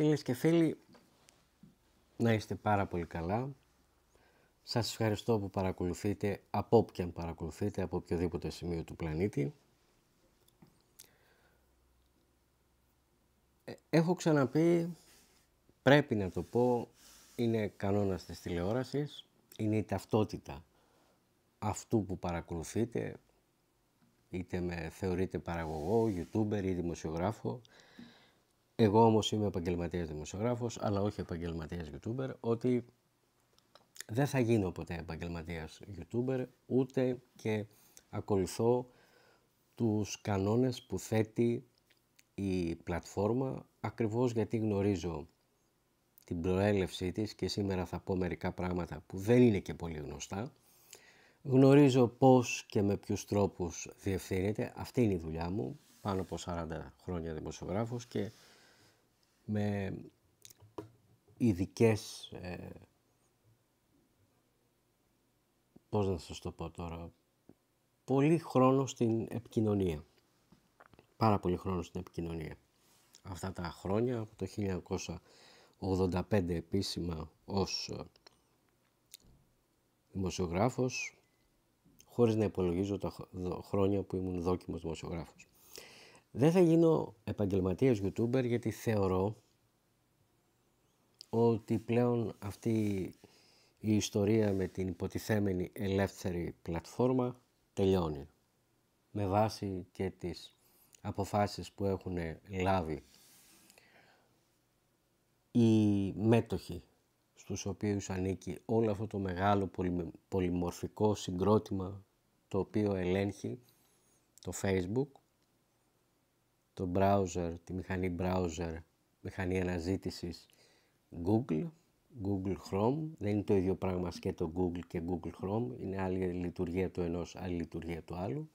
Φίλες και φίλοι, να είστε πάρα πολύ καλά. Σας ευχαριστώ που παρακολουθείτε, από όποιαν παρακολουθείτε, από οποιοδήποτε σημείο του πλανήτη. Ε, έχω ξαναπεί, πρέπει να το πω, είναι κανόνας της τηλεόρασης, είναι η ταυτότητα αυτού που παρακολουθείτε, είτε με θεωρείτε παραγωγό, youtuber ή δημοσιογράφο, εγώ όμως είμαι επαγγελματίας δημοσιογράφος, αλλά όχι επαγγελματίας YouTuber, ότι δεν θα γίνω ποτέ επαγγελματίας YouTuber, ούτε και ακολουθώ τους κανόνες που θέτει η πλατφόρμα, ακριβώς γιατί γνωρίζω την προέλευσή της και σήμερα θα πω μερικά πράγματα που δεν είναι και πολύ γνωστά. Γνωρίζω πώς και με ποιους τρόπους διευθύνεται. Αυτή είναι η δουλειά μου, πάνω από 40 χρόνια δημοσιογράφος και με ειδικές. Ε, πώς να σας το πω τώρα, πολύ χρόνο στην επικοινωνία. Πάρα πολύ χρόνο στην επικοινωνία. Αυτά τα χρόνια, από το 1985 επίσημα ως ε, δημοσιογράφος, χωρίς να υπολογίζω τα χρόνια που ήμουν δόκιμος δημοσιογράφος. Δεν θα γίνω επαγγελματίας YouTuber γιατί θεωρώ ότι πλέον αυτή η ιστορία με την υποτιθέμενη ελεύθερη πλατφόρμα τελειώνει. Με βάση και τις αποφάσεις που έχουν λάβει οι μέτοχοι στους οποίους ανήκει όλο αυτό το μεγάλο πολυμορφικό συγκρότημα το οποίο ελέγχει το Facebook το browser, τη μηχανή browser, μηχανή αναζήτησης Google, Google Chrome. Δεν είναι το ίδιο πράγμα το Google και Google Chrome. Είναι άλλη λειτουργία του ενός, άλλη λειτουργία του άλλου.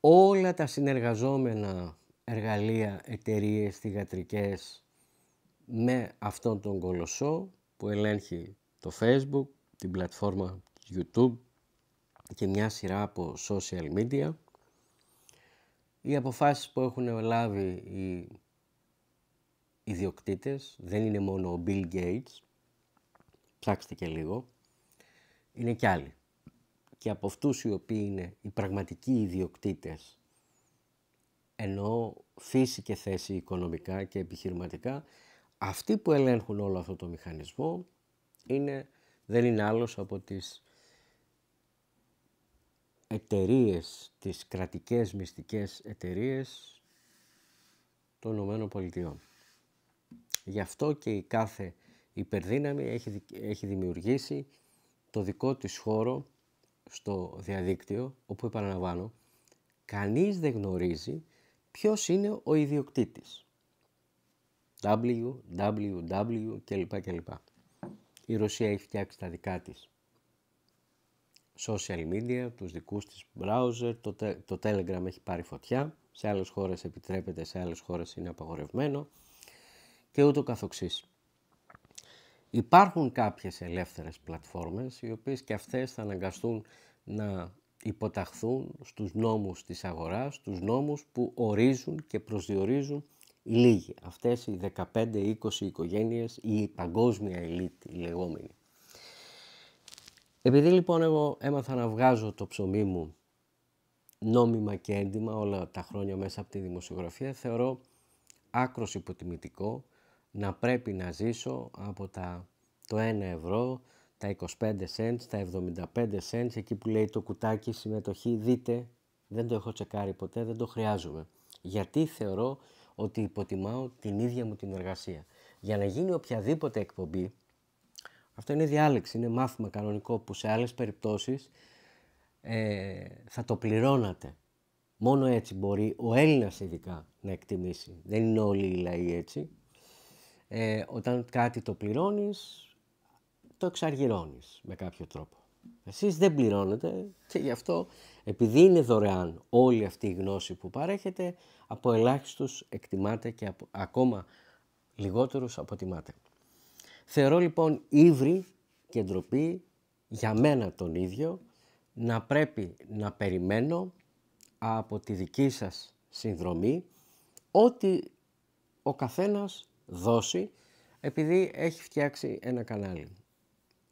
Όλα τα συνεργαζόμενα εργαλεία, εταιρείες, θηγατρικές με αυτόν τον κολοσσό που ελέγχει το Facebook, την πλατφόρμα YouTube και μια σειρά από social media οι αποφάσεις που έχουν λάβει οι ιδιοκτήτες δεν είναι μόνο ο Bill Gates, ψάξτε και λίγο, είναι κι άλλοι. Και από αυτούς οι οποίοι είναι οι πραγματικοί ιδιοκτήτες, ενώ φύση και θέση οικονομικά και επιχειρηματικά, αυτοί που ελέγχουν όλο αυτό το μηχανισμό είναι, δεν είναι άλλος από τις εταιρείες, τις κρατικές μυστικές εταιρείες των Ηνωμένων Πολιτειών. Γι' αυτό και η κάθε υπερδύναμη έχει, έχει δημιουργήσει το δικό της χώρο στο διαδίκτυο, όπου επαναλαμβάνω, κανείς δεν γνωρίζει ποιος είναι ο ιδιοκτήτης. www κλπ. κλπ. Η Ρωσία έχει φτιάξει τα δικά της social media, τους δικούς της browser, το, το Telegram έχει πάρει φωτιά, σε άλλες χώρες επιτρέπεται, σε άλλες χώρες είναι απαγορευμένο και ούτω καθοξής. Υπάρχουν κάποιες ελεύθερες πλατφόρμες οι οποίες και αυτές θα αναγκαστούν να υποταχθούν στους νόμους της αγοράς, στους νόμους που ορίζουν και προσδιορίζουν λίγοι, αυτές οι 15-20 οικογένειες, η παγκόσμια ελίτ η λεγόμενη. Επειδή λοιπόν εγώ έμαθα να βγάζω το ψωμί μου νόμιμα και έντιμα όλα τα χρόνια μέσα από τη δημοσιογραφία, θεωρώ άκρο υποτιμητικό να πρέπει να ζήσω από τα, το 1 ευρώ, τα 25 cents, τα 75 cents, εκεί που λέει το κουτάκι συμμετοχή, δείτε, δεν το έχω τσεκάρει ποτέ, δεν το χρειάζομαι. Γιατί θεωρώ ότι υποτιμάω την ίδια μου την εργασία. Για να γίνει οποιαδήποτε εκπομπή, αυτό είναι διάλεξη, είναι μάθημα κανονικό που σε άλλες περιπτώσεις ε, θα το πληρώνατε. Μόνο έτσι μπορεί ο Έλληνας ειδικά να εκτιμήσει. Δεν είναι όλοι οι λαοί έτσι. Ε, όταν κάτι το πληρώνεις, το εξαργυρώνεις με κάποιο τρόπο. Εσείς δεν πληρώνετε και γι' αυτό επειδή είναι δωρεάν όλη αυτή η γνώση που παρέχεται, από ελάχιστους εκτιμάτε και από, ακόμα λιγότερους αποτιμάτε. Θεωρώ λοιπόν ύβρι και ντροπή για μένα τον ίδιο να πρέπει να περιμένω από τη δική σας συνδρομή ό,τι ο καθένας δώσει επειδή έχει φτιάξει ένα κανάλι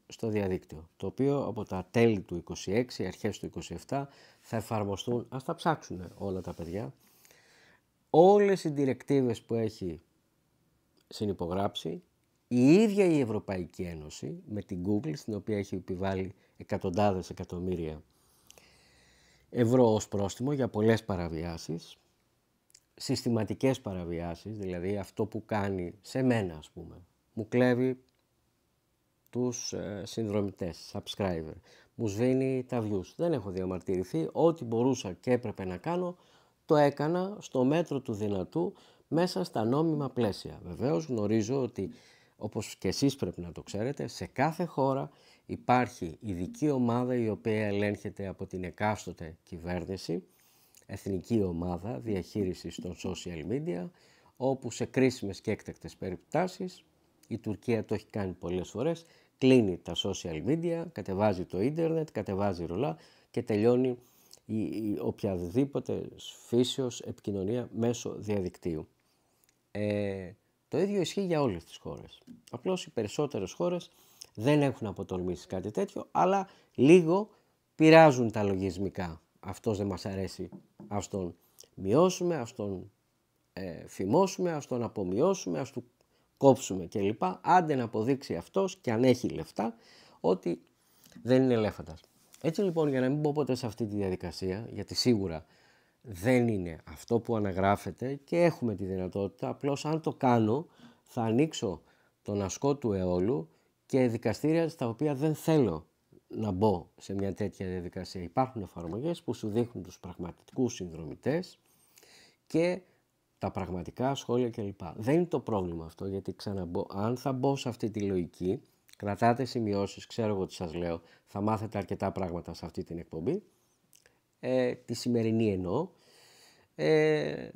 στο διαδίκτυο το οποίο από τα τέλη του 26, αρχές του 27 θα εφαρμοστούν, ας τα ψάξουν όλα τα παιδιά όλες οι διρεκτίβες που έχει συνυπογράψει η ίδια η Ευρωπαϊκή Ένωση με την Google, στην οποία έχει επιβάλει εκατοντάδες εκατομμύρια ευρώ ως πρόστιμο για πολλές παραβιάσεις, συστηματικές παραβιάσεις, δηλαδή αυτό που κάνει σε μένα ας πούμε, μου κλέβει τους ε, συνδρομητές, subscriber, μου σβήνει τα views. Δεν έχω διαμαρτυρηθεί, ό,τι μπορούσα και έπρεπε να κάνω, το έκανα στο μέτρο του δυνατού μέσα στα νόμιμα πλαίσια. Βεβαίως γνωρίζω ότι όπως και εσείς πρέπει να το ξέρετε, σε κάθε χώρα υπάρχει ειδική ομάδα η οποία ελέγχεται από την εκάστοτε κυβέρνηση, εθνική ομάδα διαχείρισης των social media, όπου σε κρίσιμες και έκτακτες περιπτώσεις, η Τουρκία το έχει κάνει πολλές φορές, κλείνει τα social media, κατεβάζει το ίντερνετ, κατεβάζει ρολά και τελειώνει η, οποιαδήποτε φύσεως επικοινωνία μέσω διαδικτύου. Ε, το ίδιο ισχύει για όλες τις χώρες. Απλώς οι περισσότερες χώρες δεν έχουν αποτολμήσει κάτι τέτοιο, αλλά λίγο πειράζουν τα λογισμικά. Αυτός δεν μας αρέσει, ας τον μειώσουμε, ας τον ε, φημώσουμε, ας τον απομειώσουμε, ας του κόψουμε κλπ. Άντε να αποδείξει αυτός και αν έχει λεφτά ότι δεν είναι ελέφαντας. Έτσι λοιπόν για να μην πω ποτέ σε αυτή τη διαδικασία, γιατί σίγουρα δεν είναι αυτό που αναγράφεται και έχουμε τη δυνατότητα. Απλώς αν το κάνω θα ανοίξω τον ασκό του αιώλου και δικαστήρια στα οποία δεν θέλω να μπω σε μια τέτοια διαδικασία. Υπάρχουν εφαρμογές που σου δείχνουν τους πραγματικούς συνδρομητές και τα πραγματικά σχόλια κλπ. Δεν είναι το πρόβλημα αυτό γιατί ξαναμπώ. Αν θα μπω σε αυτή τη λογική, κρατάτε σημειώσεις, ξέρω εγώ τι σας λέω, θα μάθετε αρκετά πράγματα σε αυτή την εκπομπή ε, τη σημερινή εννοώ, ε,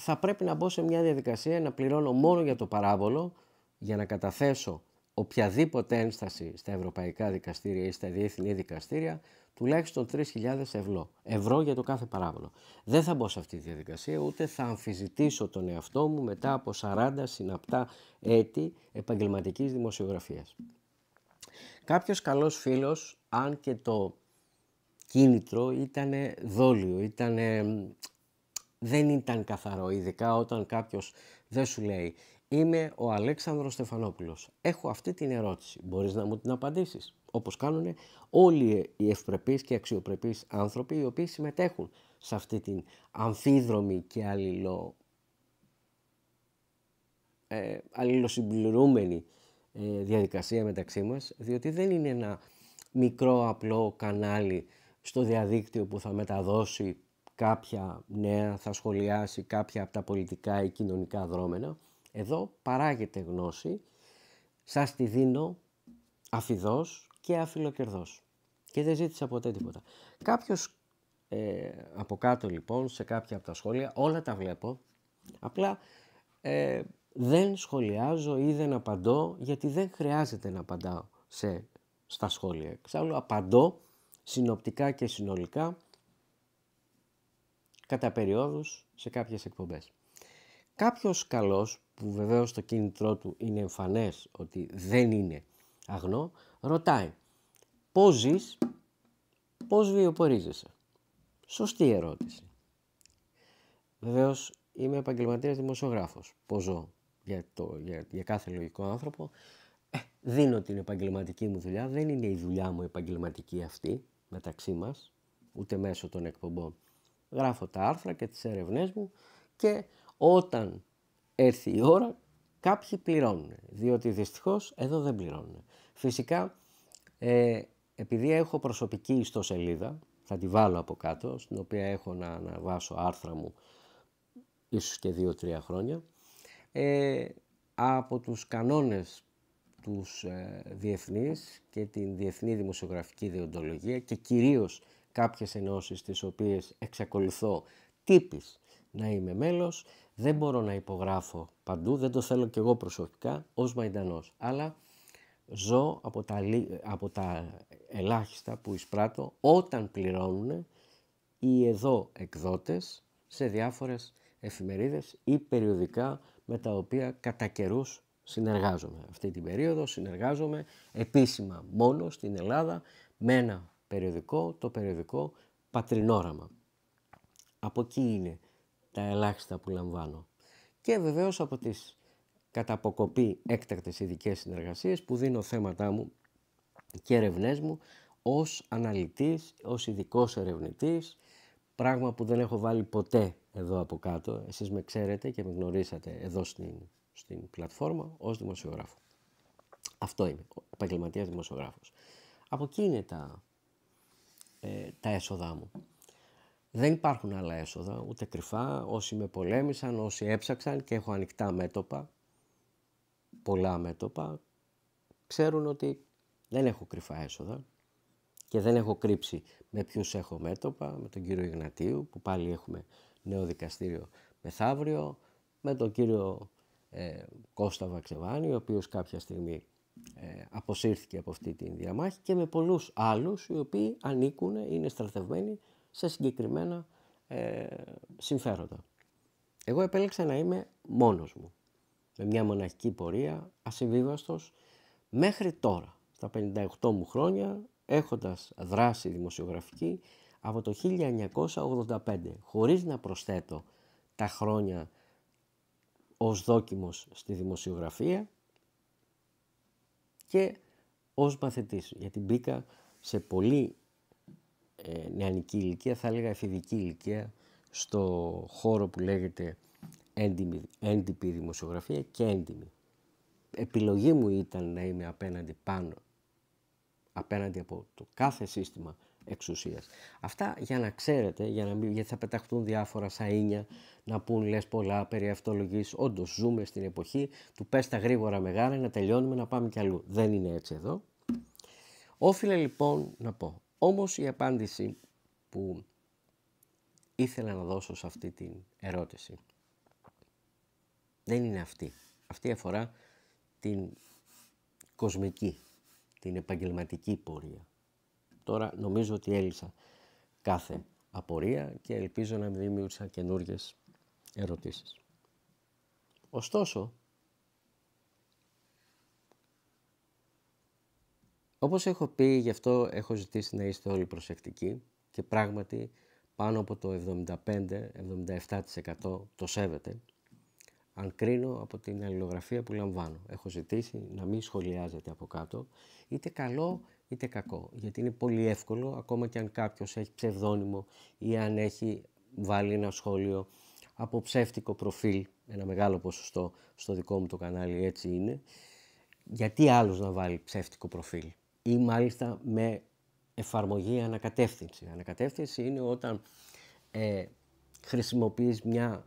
θα πρέπει να μπω σε μια διαδικασία να πληρώνω μόνο για το παράβολο για να καταθέσω οποιαδήποτε ένσταση στα ευρωπαϊκά δικαστήρια ή στα διεθνή δικαστήρια τουλάχιστον 3.000 ευρώ, ευρώ για το κάθε παράβολο. Δεν θα μπω σε αυτή τη διαδικασία, ούτε θα αμφιζητήσω τον εαυτό μου μετά από 40 συναπτά έτη επαγγελματικής δημοσιογραφίας. Κάποιος καλός φίλος, αν και το κίνητρο ήταν δόλιο, ήταν, δεν ήταν καθαρό, ειδικά όταν κάποιος δεν σου λέει «Είμαι ο Αλέξανδρος Στεφανόπουλος, έχω αυτή την ερώτηση, μπορείς να μου την απαντήσεις» όπως κάνουν όλοι οι ευπρεπείς και αξιοπρεπείς άνθρωποι οι οποίοι συμμετέχουν σε αυτή την αμφίδρομη και αλληλο... ε, αλληλοσυμπληρούμενη ε, διαδικασία μεταξύ μας, διότι δεν είναι ένα μικρό απλό κανάλι στο διαδίκτυο που θα μεταδώσει κάποια νέα, θα σχολιάσει κάποια από τα πολιτικά ή κοινωνικά δρόμενα. Εδώ παράγεται γνώση, σας τη δίνω αφιδός και αφιλοκερδός. Και δεν ζήτησα ποτέ τίποτα. Κάποιος ε, από κάτω λοιπόν, σε κάποια από τα σχόλια, όλα τα βλέπω, απλά ε, δεν σχολιάζω ή δεν απαντώ γιατί δεν χρειάζεται να απαντάω σε, στα σχόλια. ξέρω, απαντώ συνοπτικά και συνολικά κατά περιόδους σε κάποιες εκπομπές. Κάποιος καλός που βεβαίως το κίνητρό του είναι εμφανές ότι δεν είναι αγνό, ρωτάει πώς ζεις, πώς βιοπορίζεσαι. Σωστή ερώτηση. Βεβαίως είμαι επαγγελματίας δημοσιογράφος. Πώς ζω για, το, για, κάθε λογικό άνθρωπο. Ε, δίνω την επαγγελματική μου δουλειά, δεν είναι η δουλειά μου επαγγελματική αυτή μεταξύ μας, ούτε μέσω των εκπομπών. Γράφω τα άρθρα και τις έρευνές μου και όταν έρθει η ώρα κάποιοι πληρώνουν, διότι δυστυχώς εδώ δεν πληρώνουν. Φυσικά, ε, επειδή έχω προσωπική ιστοσελίδα, θα τη βάλω από κάτω, στην οποία έχω να αναβάσω άρθρα μου ίσως και 2-3 χρόνια, ε, από τους κανόνες τους ε, διεθνείς και την διεθνή δημοσιογραφική διοντολογία και κυρίως κάποιες ενώσεις τις οποίες εξακολουθώ τύπης να είμαι μέλος. Δεν μπορώ να υπογράφω παντού, δεν το θέλω και εγώ προσωπικά ως Μαϊντανός. Αλλά ζω από τα, από τα ελάχιστα που εισπράττω όταν πληρώνουν οι εδώ εκδότες σε διάφορες εφημερίδες ή περιοδικά με τα οποία κατά καιρούς συνεργάζομαι. Αυτή την περίοδο συνεργάζομαι επίσημα μόνο στην Ελλάδα με ένα περιοδικό, το περιοδικό Πατρινόραμα. Από εκεί είναι τα ελάχιστα που λαμβάνω. Και βεβαίως από τις κατά έκτακτες ειδικές συνεργασίες που δίνω θέματά μου και ερευνές μου ως αναλυτής, ως ειδικός ερευνητής, πράγμα που δεν έχω βάλει ποτέ εδώ από κάτω. Εσείς με ξέρετε και με γνωρίσατε εδώ στην στην πλατφόρμα ως δημοσιογράφο. Αυτό είμαι, επαγγελματίας δημοσιογράφος. Από εκεί είναι τα, ε, τα έσοδά μου. Δεν υπάρχουν άλλα έσοδα, ούτε κρυφά. Όσοι με πολέμησαν, όσοι έψαξαν και έχω ανοιχτά μέτωπα, πολλά μέτωπα, ξέρουν ότι δεν έχω κρυφά έσοδα και δεν έχω κρύψει με ποιους έχω μέτωπα, με τον κύριο Ιγνατίου που πάλι έχουμε νέο δικαστήριο μεθαύριο, με τον κύριο ε, Κώστα Βαξεβάνη, ο οποίος κάποια στιγμή ε, αποσύρθηκε από αυτή τη διαμάχη και με πολλούς άλλους οι οποίοι ανήκουν, είναι στρατευμένοι σε συγκεκριμένα ε, συμφέροντα. Εγώ επέλεξα να είμαι μόνος μου, με μια μοναχική πορεία, ασυμβίβαστος, μέχρι τώρα, στα 58 μου χρόνια, έχοντας δράση δημοσιογραφική από το 1985, χωρίς να προσθέτω τα χρόνια ως δόκιμος στη δημοσιογραφία και ως μαθητής, γιατί μπήκα σε πολύ ε, νεανική ηλικία, θα έλεγα εφηδική ηλικία, στο χώρο που λέγεται έντιμη, έντυπη δημοσιογραφία και έντιμη. Επιλογή μου ήταν να είμαι απέναντι πάνω, απέναντι από το κάθε σύστημα εξουσίας. Αυτά για να ξέρετε, για να μην, γιατί θα πεταχτούν διάφορα σαΐνια να πούν λες πολλά περί αυτολογής. Όντως ζούμε στην εποχή του πες τα γρήγορα μεγάλα να τελειώνουμε να πάμε κι αλλού. Δεν είναι έτσι εδώ. Όφιλε, λοιπόν να πω. Όμως η απάντηση που ήθελα να δώσω σε αυτή την ερώτηση δεν είναι αυτή. Αυτή αφορά την κοσμική, την επαγγελματική πορεία Τώρα νομίζω ότι έλυσα κάθε απορία και ελπίζω να μην δημιούργησα καινούριε ερωτήσεις. Ωστόσο, όπως έχω πει, γι' αυτό έχω ζητήσει να είστε όλοι προσεκτικοί και πράγματι πάνω από το 75-77% το σέβεται, αν κρίνω από την αλληλογραφία που λαμβάνω. Έχω ζητήσει να μην σχολιάζετε από κάτω, είτε καλό είτε κακό. Γιατί είναι πολύ εύκολο, ακόμα και αν κάποιος έχει ψευδόνυμο ή αν έχει βάλει ένα σχόλιο από ψεύτικο προφίλ, ένα μεγάλο ποσοστό στο δικό μου το κανάλι έτσι είναι, γιατί άλλος να βάλει ψεύτικο προφίλ ή μάλιστα με εφαρμογή ανακατεύθυνση. Ανακατεύθυνση είναι όταν ε, χρησιμοποιείς μια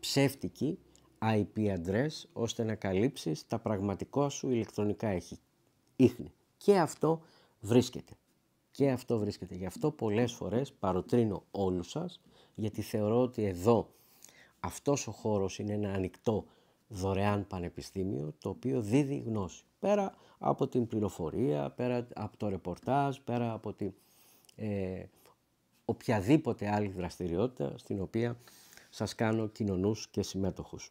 ψεύτικη IP address ώστε να καλύψεις τα πραγματικά σου ηλεκτρονικά ίχνη. Και αυτό βρίσκεται. Και αυτό βρίσκεται. Γι' αυτό πολλές φορές παροτρύνω όλους σας, γιατί θεωρώ ότι εδώ αυτός ο χώρος είναι ένα ανοιχτό δωρεάν πανεπιστήμιο, το οποίο δίδει γνώση. Πέρα από την πληροφορία, πέρα από το ρεπορτάζ, πέρα από την ε, οποιαδήποτε άλλη δραστηριότητα στην οποία σας κάνω κοινωνούς και συμμέτοχους.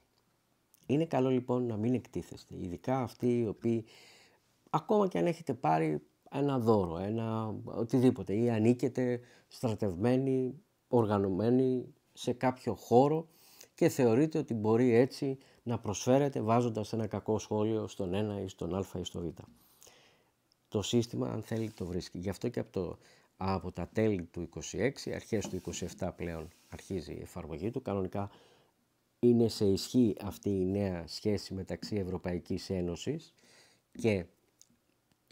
Είναι καλό λοιπόν να μην εκτίθεστε, ειδικά αυτοί οι οποίοι ακόμα και αν έχετε πάρει ένα δώρο, ένα οτιδήποτε ή ανήκετε στρατευμένοι, οργανωμένοι σε κάποιο χώρο και θεωρείτε ότι μπορεί έτσι να προσφέρετε βάζοντας ένα κακό σχόλιο στον ένα ή στον α ή στον β. Το σύστημα αν θέλει το βρίσκει. Γι' αυτό και από, από τα τέλη του 26, αρχές του 27 πλέον αρχίζει η εφαρμογή του. Κανονικά είναι σε ισχύ αυτή η νέα σχέση μεταξύ Ευρωπαϊκής Ένωσης και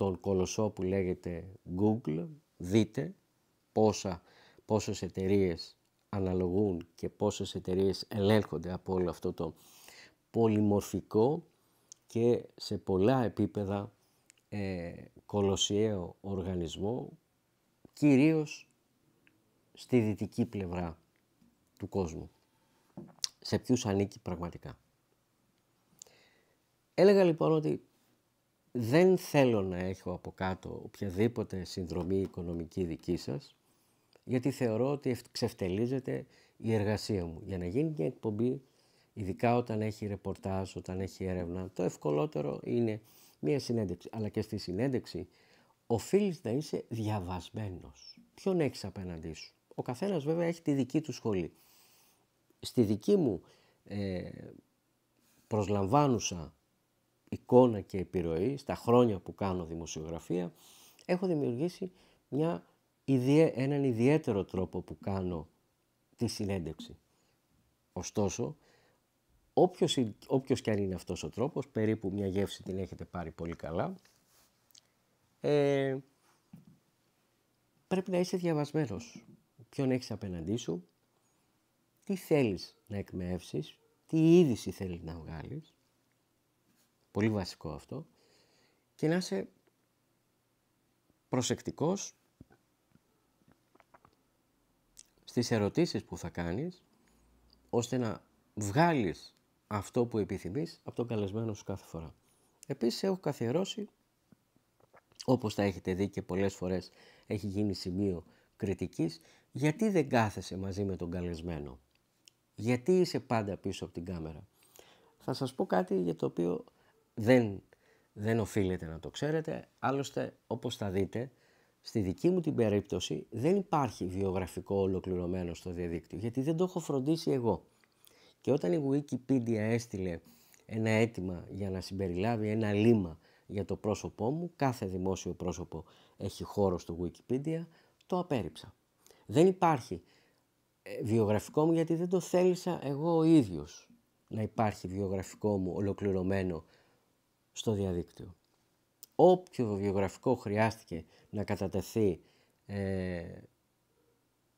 τον κολοσσό που λέγεται Google, δείτε πόσα, πόσες εταιρείες αναλογούν και πόσες εταιρείες ελέγχονται από όλο αυτό το πολυμορφικό και σε πολλά επίπεδα ε, οργανισμό, κυρίως στη δυτική πλευρά του κόσμου. Σε ποιους ανήκει πραγματικά. Έλεγα λοιπόν ότι δεν θέλω να έχω από κάτω οποιαδήποτε συνδρομή οικονομική δική σας, γιατί θεωρώ ότι ξεφτελίζεται η εργασία μου. Για να γίνει μια εκπομπή, ειδικά όταν έχει ρεπορτάζ, όταν έχει έρευνα, το ευκολότερο είναι μια συνέντευξη. Αλλά και στη συνέντευξη οφείλεις να είσαι διαβασμένος. Ποιον έχεις απέναντί σου. Ο καθένας βέβαια έχει τη δική του σχολή. Στη δική μου ε, προσλαμβάνουσα εικόνα και επιρροή, στα χρόνια που κάνω δημοσιογραφία, έχω δημιουργήσει μια, έναν ιδιαίτερο τρόπο που κάνω τη συνέντευξη. Ωστόσο, όποιος, όποιος και αν είναι αυτός ο τρόπος, περίπου μια γεύση την έχετε πάρει πολύ καλά, ε, πρέπει να είσαι διαβασμένος. Ποιον έχεις απέναντί σου, τι θέλεις να εκμεύσεις, τι είδηση θέλεις να βγάλεις Πολύ βασικό αυτό. Και να είσαι προσεκτικός στις ερωτήσεις που θα κάνεις, ώστε να βγάλεις αυτό που επιθυμείς από τον καλεσμένο σου κάθε φορά. Επίσης έχω καθιερώσει, όπως τα έχετε δει και πολλές φορές έχει γίνει σημείο κριτικής, γιατί δεν κάθεσαι μαζί με τον καλεσμένο. Γιατί είσαι πάντα πίσω από την κάμερα. Θα σας πω κάτι για το οποίο δεν, δεν οφείλετε να το ξέρετε. Άλλωστε, όπως θα δείτε, στη δική μου την περίπτωση δεν υπάρχει βιογραφικό ολοκληρωμένο στο διαδίκτυο, γιατί δεν το έχω φροντίσει εγώ. Και όταν η Wikipedia έστειλε ένα αίτημα για να συμπεριλάβει ένα λίμα για το πρόσωπό μου, κάθε δημόσιο πρόσωπο έχει χώρο στο Wikipedia, το απέρριψα. Δεν υπάρχει ε, βιογραφικό μου γιατί δεν το θέλησα εγώ ο ίδιος να υπάρχει βιογραφικό μου ολοκληρωμένο στο διαδίκτυο. Όποιο βιογραφικό χρειάστηκε να κατατεθεί ε,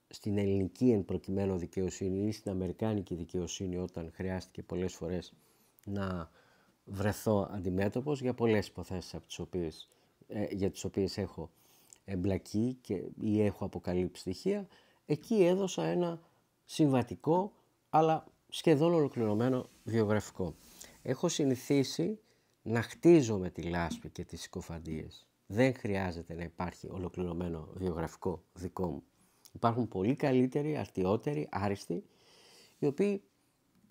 στην ελληνική εν προκειμένου δικαιοσύνη ή στην αμερικάνικη δικαιοσύνη όταν χρειάστηκε πολλές φορές να βρεθώ αντιμέτωπος για πολλές υποθέσεις ε, για τις οποίες έχω εμπλακεί και, ή έχω αποκαλύψει στοιχεία, εκεί έδωσα ένα συμβατικό αλλά σχεδόν ολοκληρωμένο βιογραφικό. Έχω συνηθίσει να χτίζω με τη λάσπη και τις συκοφαντίες. Δεν χρειάζεται να υπάρχει ολοκληρωμένο βιογραφικό δικό μου. Υπάρχουν πολύ καλύτεροι, αρτιότεροι, άριστοι, οι οποίοι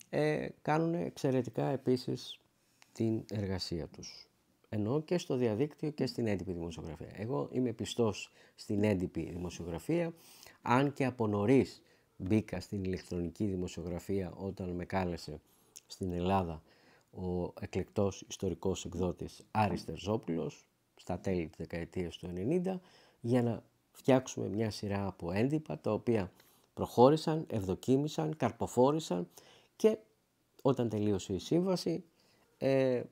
ε, κάνουν εξαιρετικά επίσης την εργασία τους. Ενώ και στο διαδίκτυο και στην έντυπη δημοσιογραφία. Εγώ είμαι πιστός στην έντυπη δημοσιογραφία, αν και από νωρίς μπήκα στην ηλεκτρονική δημοσιογραφία όταν με κάλεσε στην Ελλάδα ο εκλεκτός ιστορικός εκδότης Άρης Τερζόπουλος στα τέλη της δεκαετίας του 90 για να φτιάξουμε μια σειρά από έντυπα τα οποία προχώρησαν, ευδοκίμησαν, καρποφόρησαν και όταν τελείωσε η σύμβαση ε,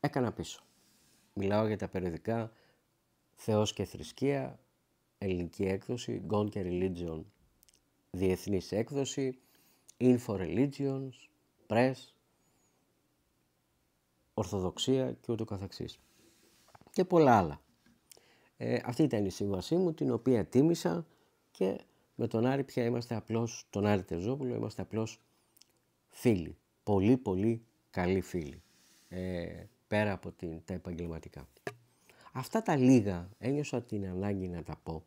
έκανα πίσω. Μιλάω για τα περιοδικά Θεός και Θρησκεία, ελληνική έκδοση, Gone και Religion, διεθνής έκδοση, Info Religions, Press, Ορθοδοξία και ούτω καθεξής. Και πολλά άλλα. Ε, αυτή ήταν η σύμβασή μου την οποία τίμησα και με τον Άρη πια είμαστε απλώς, τον Άρη Τεζόπουλο, είμαστε απλώς φίλοι. Πολύ πολύ καλοί φίλοι. Ε, πέρα από την, τα επαγγελματικά. Αυτά τα λίγα ένιωσα την ανάγκη να τα πω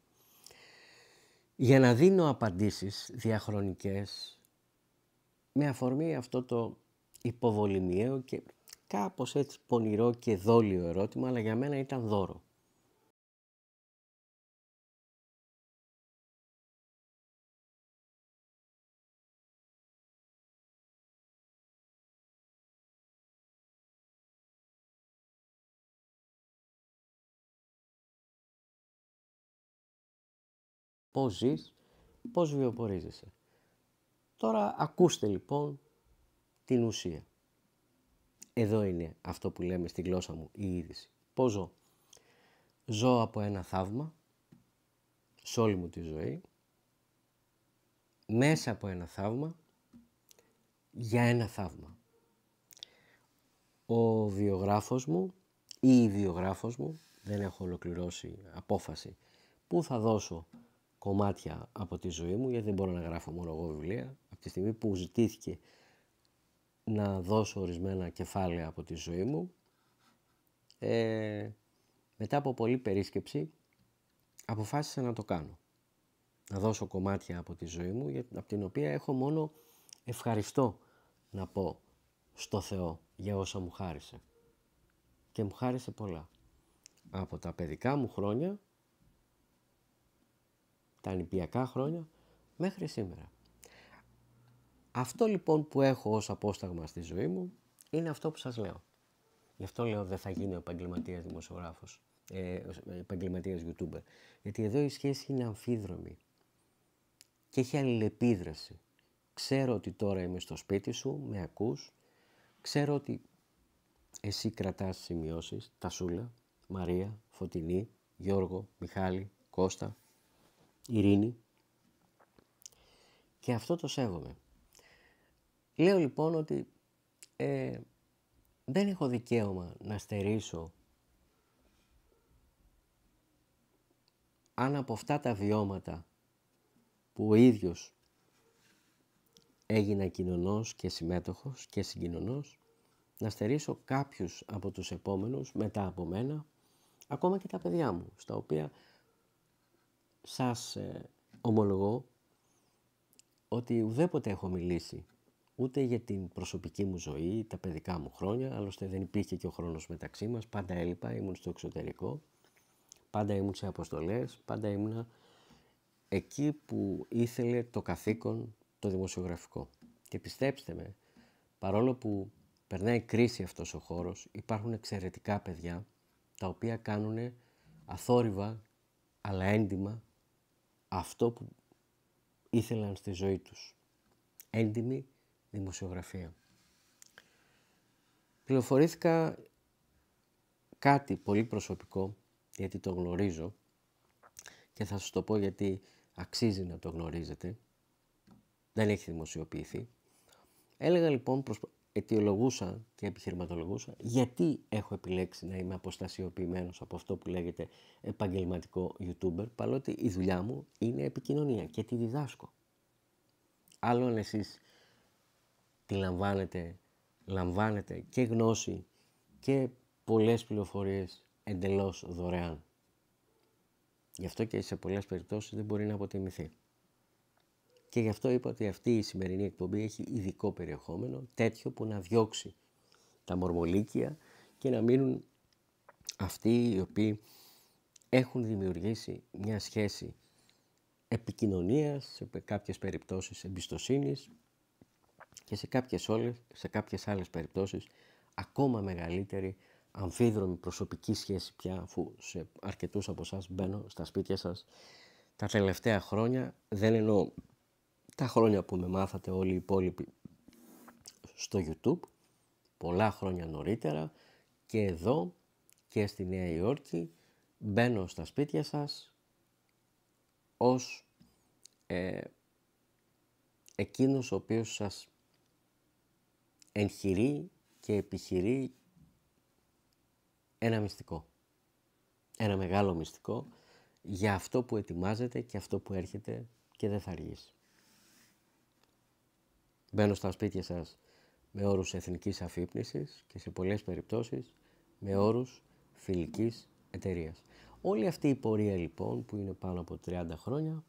για να δίνω απαντήσεις διαχρονικές με αφορμή αυτό το υποβολημιαίο και Κάπως έτσι πονηρό και δόλιο ερώτημα, αλλά για μένα ήταν δώρο. Πώς ζεις, πώς βιοπορίζεσαι. Τώρα ακούστε λοιπόν την ουσία. Εδώ είναι αυτό που λέμε στη γλώσσα μου η είδηση. Πώς ζω. Ζω από ένα θαύμα σε όλη μου τη ζωή. Μέσα από ένα θαύμα για ένα θαύμα. Ο βιογράφος μου ή η βιογράφος μου, δεν έχω ολοκληρώσει απόφαση, που θα δώσω κομμάτια από τη ζωή μου, γιατί δεν μπορώ να γράφω μόνο εγώ βιβλία, από τη στιγμή που ζητήθηκε να δώσω ορισμένα κεφάλαια από τη ζωή μου. Ε, μετά από πολλή περίσκεψη αποφάσισα να το κάνω. Να δώσω κομμάτια από τη ζωή μου, από την οποία έχω μόνο ευχαριστώ να πω στο Θεό για όσα μου χάρισε. Και μου χάρισε πολλά. Από τα παιδικά μου χρόνια, τα νηπιακά χρόνια, μέχρι σήμερα. Αυτό λοιπόν που έχω ως απόσταγμα στη ζωή μου είναι αυτό που σας λέω. Γι' αυτό λέω δεν θα γίνω επαγγελματίας δημοσιογράφος, ε, επαγγελματίας youtuber. Γιατί εδώ η σχέση είναι αμφίδρομη και έχει αλληλεπίδραση. Ξέρω ότι τώρα είμαι στο σπίτι σου, με ακούς. Ξέρω ότι εσύ κρατάς σημειώσεις, Τασούλα, Μαρία, Φωτεινή, Γιώργο, Μιχάλη, Κώστα, Ειρήνη. Και αυτό το σέβομαι. Λέω λοιπόν ότι ε, δεν έχω δικαίωμα να στερήσω αν από αυτά τα βιώματα που ο ίδιος έγινα κοινωνός και συμμέτοχος και συγκοινωνός, να στερήσω κάποιους από τους επόμενους μετά από μένα, ακόμα και τα παιδιά μου, στα οποία σας ε, ομολογώ ότι ουδέποτε έχω μιλήσει ούτε για την προσωπική μου ζωή, τα παιδικά μου χρόνια, άλλωστε δεν υπήρχε και ο χρόνος μεταξύ μας, πάντα έλειπα, ήμουν στο εξωτερικό, πάντα ήμουν σε αποστολές, πάντα ήμουνα εκεί που ήθελε το καθήκον το δημοσιογραφικό. Και πιστέψτε με, παρόλο που περνάει κρίση αυτός ο χώρος, υπάρχουν εξαιρετικά παιδιά τα οποία κάνουν αθόρυβα αλλά έντιμα αυτό που ήθελαν στη ζωή τους. Έντιμοι, δημοσιογραφία. Πληροφορήθηκα κάτι πολύ προσωπικό, γιατί το γνωρίζω και θα σας το πω γιατί αξίζει να το γνωρίζετε. Δεν έχει δημοσιοποιηθεί. Έλεγα λοιπόν, αιτιολογούσα και επιχειρηματολογούσα γιατί έχω επιλέξει να είμαι αποστασιοποιημένος από αυτό που λέγεται επαγγελματικό youtuber, παρότι η δουλειά μου είναι επικοινωνία και τη διδάσκω. Άλλον εσείς τη λαμβάνετε, λαμβάνετε και γνώση και πολλές πληροφορίες εντελώς δωρεάν. Γι' αυτό και σε πολλές περιπτώσεις δεν μπορεί να αποτιμηθεί. Και γι' αυτό είπα ότι αυτή η σημερινή εκπομπή έχει ειδικό περιεχόμενο, τέτοιο που να διώξει τα μορμολίκια και να μείνουν αυτοί οι οποίοι έχουν δημιουργήσει μια σχέση επικοινωνίας, σε κάποιες περιπτώσεις εμπιστοσύνης και σε κάποιες, όλες, σε κάποιες άλλες περιπτώσεις ακόμα μεγαλύτερη αμφίδρομη προσωπική σχέση πια αφού σε αρκετούς από εσάς μπαίνω στα σπίτια σας τα τελευταία χρόνια δεν εννοώ τα χρόνια που με μάθατε όλοι οι υπόλοιποι στο YouTube πολλά χρόνια νωρίτερα και εδώ και στη Νέα Υόρκη μπαίνω στα σπίτια σας ως ε, εκείνος ο οποίος σας εγχειρεί και επιχειρεί ένα μυστικό. Ένα μεγάλο μυστικό για αυτό που ετοιμάζεται και αυτό που έρχεται και δεν θα αργήσει. Μπαίνω στα σπίτια σας με όρους εθνικής αφύπνισης και σε πολλές περιπτώσεις με όρους φιλικής εταιρείας. Όλη αυτή η πορεία λοιπόν που είναι πάνω από 30 χρόνια,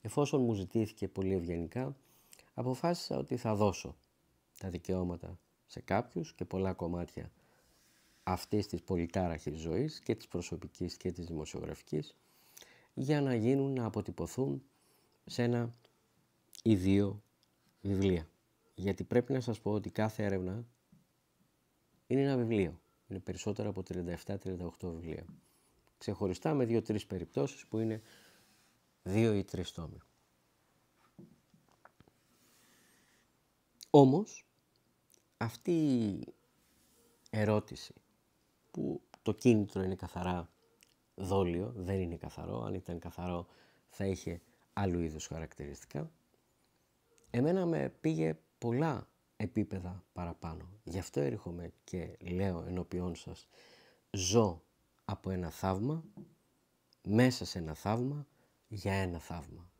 εφόσον μου ζητήθηκε πολύ ευγενικά, αποφάσισα ότι θα δώσω τα δικαιώματα σε κάποιους και πολλά κομμάτια αυτής της πολυτάραχης ζωής και της προσωπικής και της δημοσιογραφικής για να γίνουν να αποτυπωθούν σε ένα ή δύο βιβλία. Γιατί πρέπει να σας πω ότι κάθε έρευνα είναι ένα βιβλίο. Είναι περισσότερα από 37-38 βιβλία. Ξεχωριστά με δύο-τρεις περιπτώσεις που είναι δύο ή τρεις τόμοι. Όμως, αυτή η ερώτηση που το κίνητρο είναι καθαρά δόλιο, δεν είναι καθαρό, αν ήταν καθαρό θα είχε άλλου είδους χαρακτηριστικά, εμένα με πήγε πολλά επίπεδα παραπάνω. Γι' αυτό έρχομαι και λέω ενώπιόν σας, ζω από ένα θαύμα, μέσα σε ένα θαύμα, για ένα θαύμα.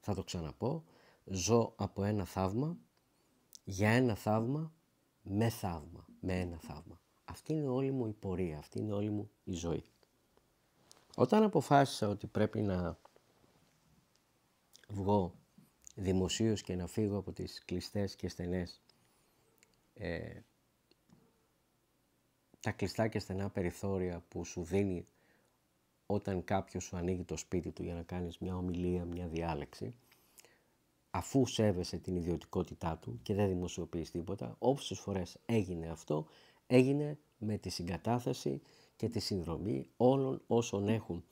Θα το ξαναπώ, ζω από ένα θαύμα, για ένα θαύμα, με θαύμα, με ένα θαύμα. Αυτή είναι όλη μου η πορεία, αυτή είναι όλη μου η ζωή. Όταν αποφάσισα ότι πρέπει να βγω δημοσίως και να φύγω από τις κλειστές και στενές ε, τα κλειστά και στενά περιθώρια που σου δίνει όταν κάποιος σου ανοίγει το σπίτι του για να κάνεις μια ομιλία, μια διάλεξη αφού σέβεσαι την ιδιωτικότητά του και δεν δημοσιοποιείς τίποτα, όποιες φορές έγινε αυτό, έγινε με τη συγκατάθεση και τη συνδρομή όλων όσων έχουν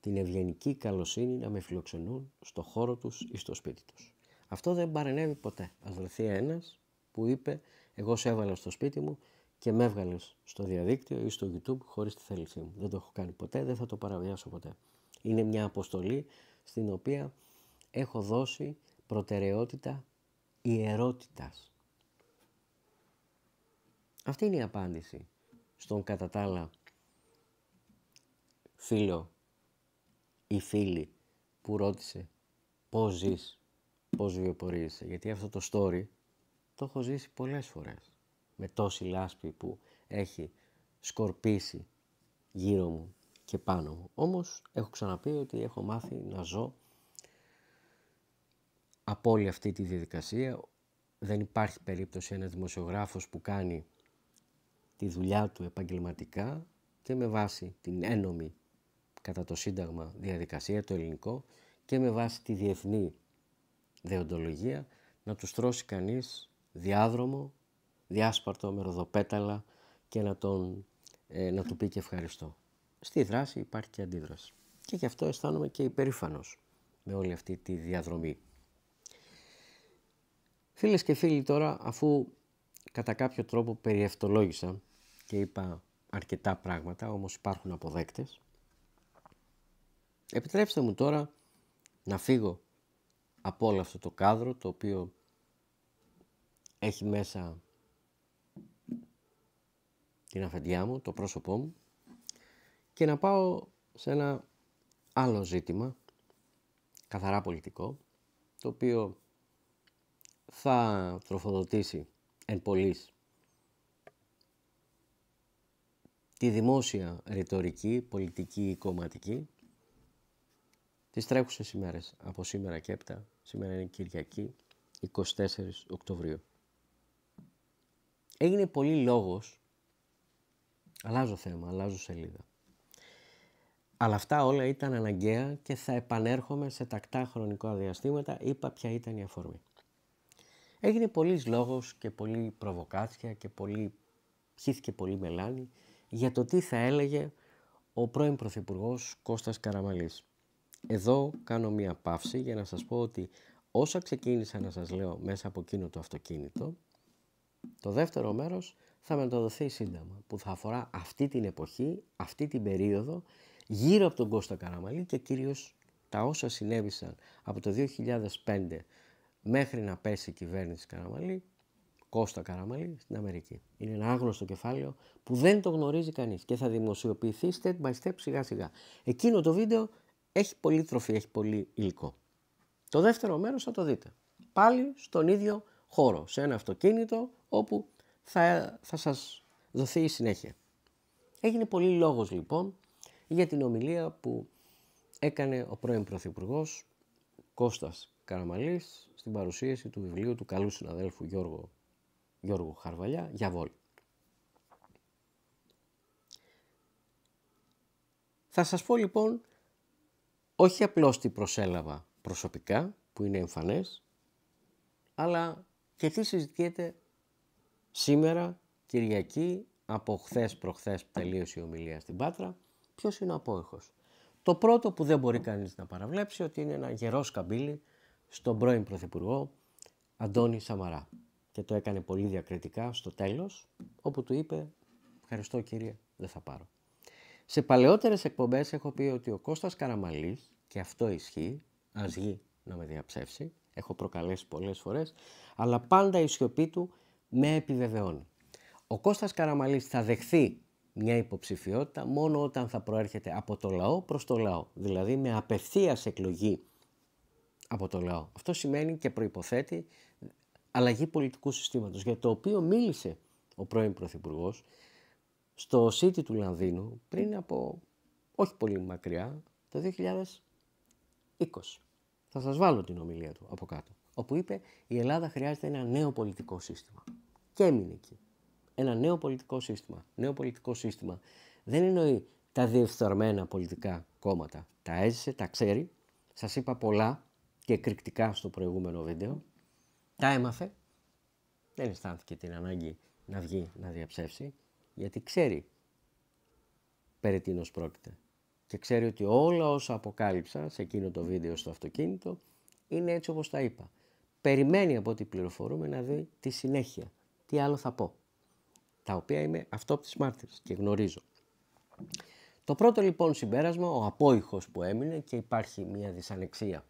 την ευγενική καλοσύνη να με φιλοξενούν στο χώρο τους ή στο σπίτι τους. Αυτό δεν παρενέβη ποτέ. Ας βρεθεί ένας που είπε εγώ σε έβαλα στο σπίτι μου και με έβγαλες στο διαδίκτυο ή στο YouTube χωρίς τη θέλησή μου. Δεν το έχω κάνει ποτέ, δεν θα το παραβιάσω ποτέ. Είναι μια αποστολή στην οποία έχω δώσει προτεραιότητα ιερότητας. Αυτή είναι η απάντηση στον κατά τα άλλα φίλο ή φίλη που ρώτησε πώς ζεις, πώς βιοπορείσαι. Γιατί αυτό το story το έχω ζήσει πολλές φορές με τόση λάσπη που έχει σκορπίσει γύρω μου και πάνω μου. Όμως έχω ξαναπεί ότι έχω μάθει να ζω από όλη αυτή τη διαδικασία. Δεν υπάρχει περίπτωση ένας δημοσιογράφος που κάνει τη δουλειά του επαγγελματικά και με βάση την ένομη κατά το Σύνταγμα διαδικασία, το ελληνικό, και με βάση τη διεθνή δεοντολογία να τους τρώσει κανείς διάδρομο, διάσπαρτο με ροδοπέταλα και να, τον, ε, να του πει και ευχαριστώ. Στη δράση υπάρχει και αντίδραση. Και γι' αυτό αισθάνομαι και υπερήφανος με όλη αυτή τη διαδρομή. Φίλες και φίλοι τώρα, αφού κατά κάποιο τρόπο περιευτολόγησα και είπα αρκετά πράγματα, όμως υπάρχουν αποδέκτες, επιτρέψτε μου τώρα να φύγω από όλο αυτό το κάδρο, το οποίο έχει μέσα την αφεντιά μου, το πρόσωπό μου, και να πάω σε ένα άλλο ζήτημα, καθαρά πολιτικό, το οποίο θα τροφοδοτήσει εν πολλής τη δημόσια ρητορική, πολιτική, κομματική τις τρέχουσες ημέρες από σήμερα και έπτα, σήμερα είναι Κυριακή 24 Οκτωβρίου. Έγινε πολύ λόγος, αλλάζω θέμα, αλλάζω σελίδα. Αλλά αυτά όλα ήταν αναγκαία και θα επανέρχομαι σε τακτά χρονικά διαστήματα, είπα ποια ήταν η αφορμή. Έγινε πολλής λόγος και πολλή προβοκάτσια και πολύ και πολύ μελάνη για το τι θα έλεγε ο πρώην Πρωθυπουργός Κώστας Καραμαλής. Εδώ κάνω μία παύση για να σας πω ότι όσα ξεκίνησα να σας λέω μέσα από εκείνο το αυτοκίνητο, το δεύτερο μέρος θα μεταδοθεί σύνταγμα που θα αφορά αυτή την εποχή, αυτή την περίοδο, γύρω από τον Κώστα Καραμαλή και κυρίως τα όσα συνέβησαν από το 2005 μέχρι να πέσει η κυβέρνηση Καραμαλή, Κώστα Καραμαλή, στην Αμερική. Είναι ένα άγνωστο κεφάλαιο που δεν το γνωρίζει κανείς και θα δημοσιοποιηθεί step by step σιγά σιγά. Εκείνο το βίντεο έχει πολύ τροφή, έχει πολύ υλικό. Το δεύτερο μέρος θα το δείτε. Πάλι στον ίδιο χώρο, σε ένα αυτοκίνητο όπου θα, θα σας δοθεί η συνέχεια. Έγινε πολύ λόγος λοιπόν για την ομιλία που έκανε ο πρώην πρωθυπουργός Κώστας Καραμαλής στην παρουσίαση του βιβλίου του καλού συναδέλφου Γιώργου, Γιώργου Χαρβαλιά για βόλ. Θα σας πω λοιπόν όχι απλώς τι προσέλαβα προσωπικά που είναι εμφανές αλλά και τι συζητιέται σήμερα Κυριακή από χθες προχθές που τελείωσε η ομιλία στην Πάτρα, ποιος είναι ο απόϊχος. Το πρώτο που δεν μπορεί κανείς να παραβλέψει ότι είναι ένα γερό σκαμπίλι στον πρώην Πρωθυπουργό Αντώνη Σαμαρά. Και το έκανε πολύ διακριτικά στο τέλος, όπου του είπε «Ευχαριστώ κύριε, δεν θα πάρω». Σε παλαιότερες εκπομπές έχω πει ότι ο Κώστας Καραμαλής, και αυτό ισχύει, ας γη να με διαψεύσει, έχω προκαλέσει πολλές φορές, αλλά πάντα η σιωπή του με επιβεβαιώνει. Ο Κώστας Καραμαλής θα δεχθεί μια υποψηφιότητα μόνο όταν θα προέρχεται από το λαό προς το λαό, δηλαδή με απευθείας εκλογή από το λαό. Αυτό σημαίνει και προϋποθέτει αλλαγή πολιτικού συστήματος, για το οποίο μίλησε ο πρώην Πρωθυπουργός στο City του Λανδίνου πριν από όχι πολύ μακριά, το 2020. Θα σας βάλω την ομιλία του από κάτω, όπου είπε η Ελλάδα χρειάζεται ένα νέο πολιτικό σύστημα. Και έμεινε εκεί. Ένα νέο πολιτικό σύστημα. Νέο πολιτικό σύστημα δεν εννοεί τα διεφθαρμένα πολιτικά κόμματα. Τα έζησε, τα ξέρει. Σας είπα πολλά και εκρηκτικά στο προηγούμενο βίντεο. Τα έμαθε. Δεν αισθάνθηκε την ανάγκη να βγει να διαψεύσει, γιατί ξέρει περί τίνος πρόκειται. Και ξέρει ότι όλα όσα αποκάλυψα σε εκείνο το βίντεο στο αυτοκίνητο είναι έτσι όπως τα είπα. Περιμένει από ό,τι πληροφορούμε να δει τη συνέχεια. Τι άλλο θα πω. Τα οποία είμαι τις μάρτυρες και γνωρίζω. Το πρώτο λοιπόν συμπέρασμα, ο απόϊχος που έμεινε και υπάρχει μια δυσανεξία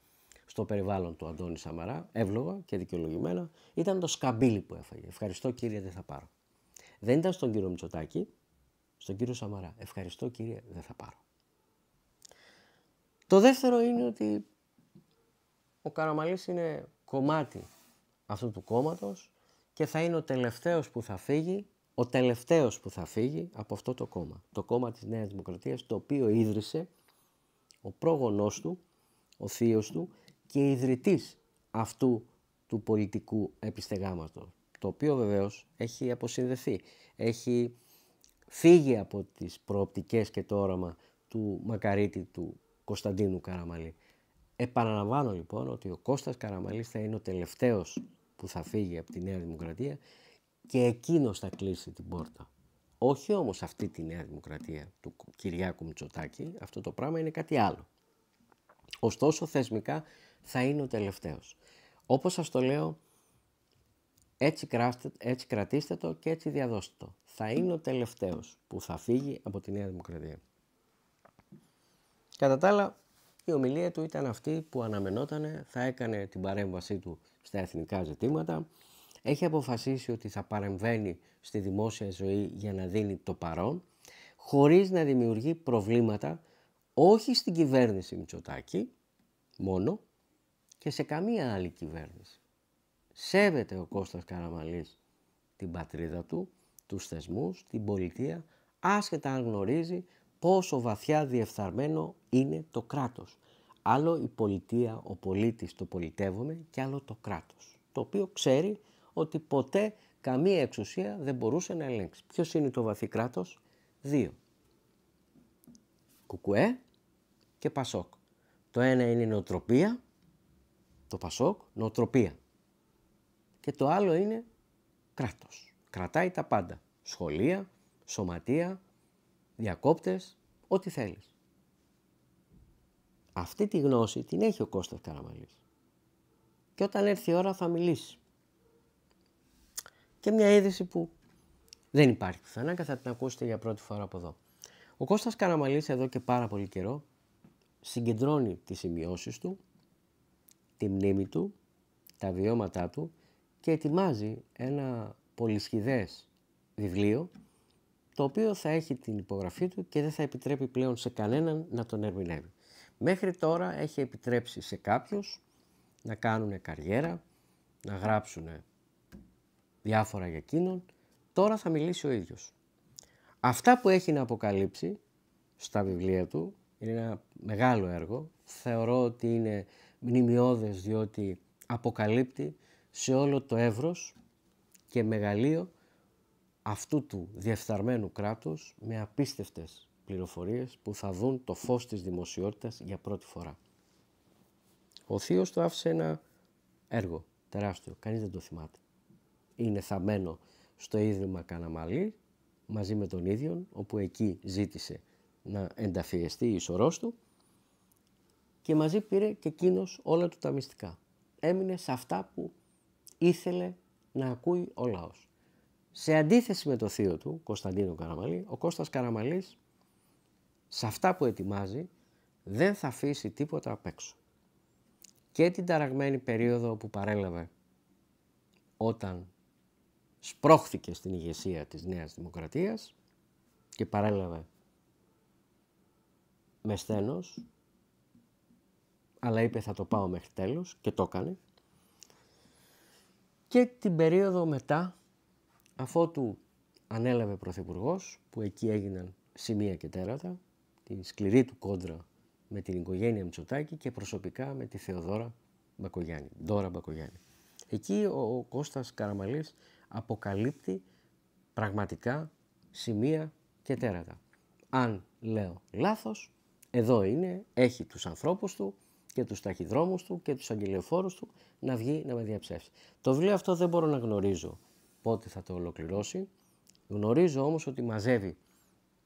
στο περιβάλλον του Αντώνη Σαμαρά, εύλογα και δικαιολογημένα, ήταν το σκαμπίλι που έφαγε. Ευχαριστώ κύριε, δεν θα πάρω. Δεν ήταν στον κύριο Μητσοτάκη, στον κύριο Σαμαρά. Ευχαριστώ κύριε, δεν θα πάρω. Το δεύτερο είναι ότι ο Καραμαλής είναι κομμάτι αυτού του κόμματος και θα είναι ο τελευταίος που θα φύγει, ο τελευταίος που θα φύγει από αυτό το κόμμα. Το κόμμα της Νέας Δημοκρατίας το οποίο ίδρυσε ο πρόγονός του, ο θείος του και ιδρυτής αυτού του πολιτικού επιστεγάματος, το οποίο βεβαίως έχει αποσυνδεθεί, έχει φύγει από τις προοπτικές και το όραμα του Μακαρίτη του Κωνσταντίνου Καραμαλή. Επαναλαμβάνω λοιπόν ότι ο Κώστας Καραμαλής θα είναι ο τελευταίος που θα φύγει από τη Νέα Δημοκρατία και εκείνος θα κλείσει την πόρτα. Όχι όμως αυτή τη Νέα Δημοκρατία του Κυριάκου Μητσοτάκη, αυτό το πράγμα είναι κάτι άλλο. Ωστόσο θεσμικά θα είναι ο τελευταίος. Όπως σας το λέω, έτσι, κράστε, έτσι κρατήστε το και έτσι διαδώστε το. Θα είναι ο τελευταίος που θα φύγει από τη Νέα Δημοκρατία. Κατά τα άλλα, η ομιλία του ήταν αυτή που αναμενότανε, θα έκανε την παρέμβασή του στα εθνικά ζητήματα, έχει αποφασίσει ότι θα παρεμβαίνει στη δημόσια ζωή για να δίνει το παρόν, χωρίς να δημιουργεί προβλήματα όχι στην κυβέρνηση Μητσοτάκη μόνο, και σε καμία άλλη κυβέρνηση. Σέβεται ο Κώστας Καραμαλής την πατρίδα του, τους θεσμούς, την πολιτεία, άσχετα αν γνωρίζει πόσο βαθιά διεφθαρμένο είναι το κράτος. Άλλο η πολιτεία, ο πολίτης το πολιτεύομαι και άλλο το κράτος, το οποίο ξέρει ότι ποτέ καμία εξουσία δεν μπορούσε να ελέγξει. Ποιος είναι το βαθύ κράτος? Δύο. Κουκουέ και Πασόκ. Το ένα είναι η νοοτροπία το Πασόκ, νοοτροπία. Και το άλλο είναι κράτος. Κρατάει τα πάντα. Σχολεία, σωματεία, διακόπτες, ό,τι θέλεις. Αυτή τη γνώση την έχει ο Κώστας Καραμαλής. Και όταν έρθει η ώρα θα μιλήσει. Και μια είδηση που δεν υπάρχει πουθενά και θα την ακούσετε για πρώτη φορά από εδώ. Ο Κώστας Καραμαλής εδώ και πάρα πολύ καιρό συγκεντρώνει τις σημειώσεις του τη μνήμη του, τα βιώματά του και ετοιμάζει ένα πολυσχηδές βιβλίο το οποίο θα έχει την υπογραφή του και δεν θα επιτρέπει πλέον σε κανέναν να τον ερμηνεύει. Μέχρι τώρα έχει επιτρέψει σε κάποιους να κάνουν καριέρα, να γράψουν διάφορα για εκείνον. Τώρα θα μιλήσει ο ίδιος. Αυτά που έχει να αποκαλύψει στα βιβλία του είναι ένα μεγάλο έργο. Θεωρώ ότι είναι μνημειώδες διότι αποκαλύπτει σε όλο το εύρος και μεγαλείο αυτού του διεφθαρμένου κράτους με απίστευτες πληροφορίες που θα δουν το φως της δημοσιότητας για πρώτη φορά. Ο θείος του άφησε ένα έργο τεράστιο, κανείς δεν το θυμάται. Είναι θαμμένο στο Ίδρυμα Καναμαλή μαζί με τον ίδιον, όπου εκεί ζήτησε να ενταφιεστεί η σωρός του και μαζί πήρε και εκείνος όλα του τα μυστικά. Έμεινε σε αυτά που ήθελε να ακούει ο λαός. Σε αντίθεση με το θείο του, Κωνσταντίνο Καραμαλή, ο Κώστας Καραμαλής σε αυτά που ετοιμάζει δεν θα αφήσει τίποτα απ' έξω. Και την ταραγμένη περίοδο που παρέλαβε όταν σπρώχθηκε στην ηγεσία της Νέας Δημοκρατίας και παρέλαβε με στένος αλλά είπε θα το πάω μέχρι τέλος και το έκανε. Και την περίοδο μετά, αφότου ανέλαβε πρωθυπουργός, που εκεί έγιναν σημεία και τέρατα, την σκληρή του κόντρα με την οικογένεια Μητσοτάκη και προσωπικά με τη Θεοδόρα Μπακογιάννη, Ντόρα Μπακογιάννη. Εκεί ο Κώστας Καραμαλής αποκαλύπτει πραγματικά σημεία και τέρατα. Αν λέω λάθος, εδώ είναι, έχει τους ανθρώπους του, και τους ταχυδρόμους του και τους αγγελιοφόρους του να βγει να με διαψεύσει. Το βιβλίο αυτό δεν μπορώ να γνωρίζω πότε θα το ολοκληρώσει. Γνωρίζω όμως ότι μαζεύει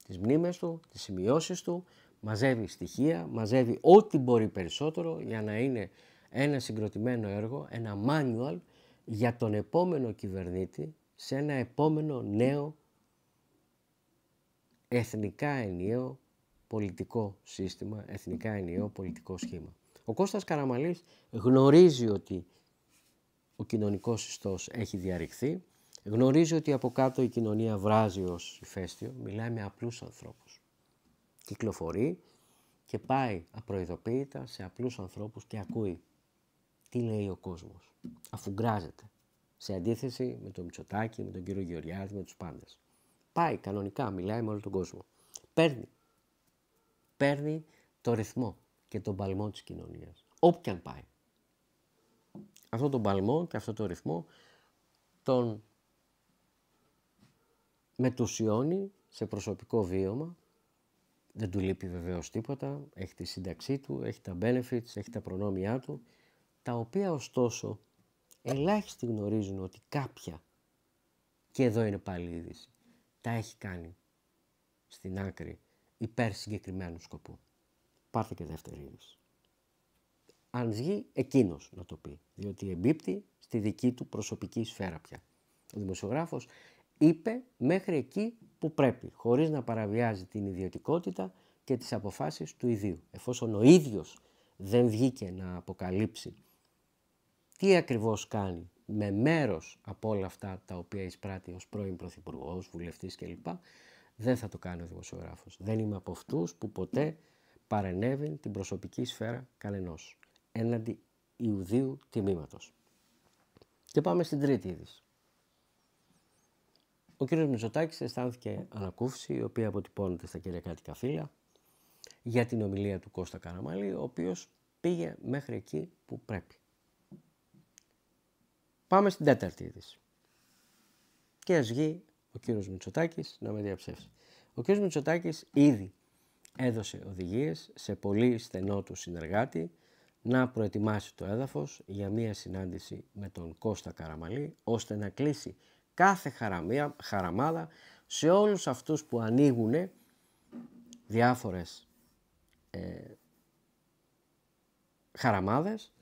τις μνήμες του, τις σημειώσεις του, μαζεύει στοιχεία, μαζεύει ό,τι μπορεί περισσότερο για να είναι ένα συγκροτημένο έργο, ένα manual για τον επόμενο κυβερνήτη σε ένα επόμενο νέο εθνικά ενιαίο πολιτικό σύστημα, εθνικά ενιαίο πολιτικό σχήμα. Ο Κώστας Καραμαλής γνωρίζει ότι ο κοινωνικός ιστός έχει διαρριχθεί, γνωρίζει ότι από κάτω η κοινωνία βράζει ως ηφαίστειο, μιλάει με απλούς ανθρώπους. Κυκλοφορεί και πάει απροειδοποίητα σε απλούς ανθρώπους και ακούει τι λέει ο κόσμος, αφού σε αντίθεση με τον Μητσοτάκη, με τον κύριο Γεωργιάδη, με τους πάντες. Πάει κανονικά, μιλάει με όλο τον κόσμο. Παίρνει. Παίρνει το ρυθμό και τον παλμό της κοινωνίας. Όπου αν πάει. Αυτό τον παλμό και αυτό το ρυθμό τον μετουσιώνει σε προσωπικό βίωμα. Δεν του λείπει βεβαίως τίποτα. Έχει τη σύνταξή του, έχει τα benefits, έχει τα προνόμια του. Τα οποία ωστόσο ελάχιστοι γνωρίζουν ότι κάποια, και εδώ είναι πάλι η είδηση, τα έχει κάνει στην άκρη υπέρ συγκεκριμένου σκοπού πάρτε και δεύτερη Αν βγει εκείνος να το πει, διότι εμπίπτει στη δική του προσωπική σφαίρα πια. Ο δημοσιογράφος είπε μέχρι εκεί που πρέπει, χωρίς να παραβιάζει την ιδιωτικότητα και τις αποφάσεις του ιδίου. Εφόσον ο ίδιος δεν βγήκε να αποκαλύψει τι ακριβώς κάνει με μέρος από όλα αυτά τα οποία εισπράττει ως πρώην πρωθυπουργός, βουλευτής κλπ. Δεν θα το κάνει ο δημοσιογράφος. Δεν είμαι από αυτούς που ποτέ παρενέβην την προσωπική σφαίρα κανενός, έναντι Ιουδίου τιμήματος. Και πάμε στην τρίτη είδηση. Ο κ. Μητσοτάκης αισθάνθηκε ανακούφιση, η οποία αποτυπώνεται στα κυριακάτικα φύλλα, για την ομιλία του Κώστα Καραμαλή, ο οποίος πήγε μέχρι εκεί που πρέπει. Πάμε στην τέταρτη είδηση. Και ας βγει ο κ. Μητσοτάκης να με διαψεύσει. Ο κ. Μητσοτάκης ήδη έδωσε οδηγίες σε πολύ στενό του συνεργάτη να προετοιμάσει το έδαφος για μία συνάντηση με τον Κώστα Καραμαλή ώστε να κλείσει κάθε χαραμία, χαραμάδα σε όλους αυτούς που ανοίγουν διάφορες ε, χαραμάδες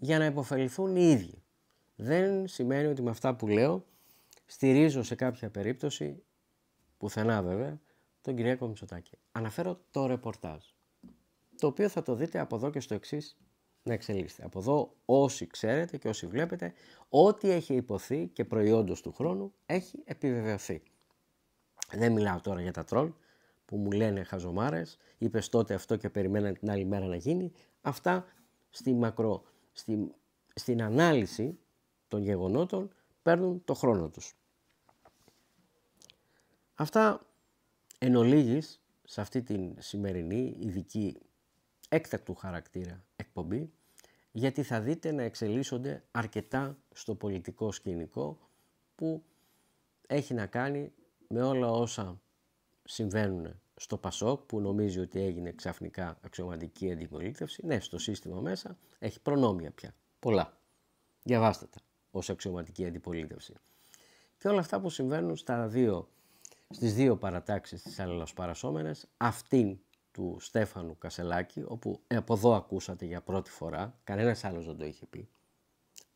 για να υποφεληθούν οι ίδιοι. Δεν σημαίνει ότι με αυτά που λέω στηρίζω σε κάποια περίπτωση, πουθενά βέβαια, τον Κυριάκο Μητσοτάκη. Αναφέρω το ρεπορτάζ, το οποίο θα το δείτε από εδώ και στο εξής να εξελίσσεται. Από εδώ όσοι ξέρετε και όσοι βλέπετε, ό,τι έχει υποθεί και προϊόντος του χρόνου έχει επιβεβαιωθεί. Δεν μιλάω τώρα για τα τρόλ που μου λένε χαζομάρες, είπες τότε αυτό και περιμένανε την άλλη μέρα να γίνει. Αυτά στη μακρό, στην ανάλυση των γεγονότων παίρνουν το χρόνο τους. Αυτά Εν ολίγης, σε αυτή την σημερινή ειδική έκτακτου χαρακτήρα εκπομπή, γιατί θα δείτε να εξελίσσονται αρκετά στο πολιτικό σκηνικό που έχει να κάνει με όλα όσα συμβαίνουν στο ΠΑΣΟΚ που νομίζει ότι έγινε ξαφνικά αξιωματική αντιπολίτευση. Ναι, στο σύστημα μέσα έχει προνόμια πια. Πολλά. Διαβάστε τα ως αξιωματική αντιπολίτευση. Και όλα αυτά που συμβαίνουν στα δύο στις δύο παρατάξεις της αλληλοσπαρασόμενες, αυτήν του Στέφανου Κασελάκη, όπου ε, από εδώ ακούσατε για πρώτη φορά, κανένας άλλος δεν το είχε πει.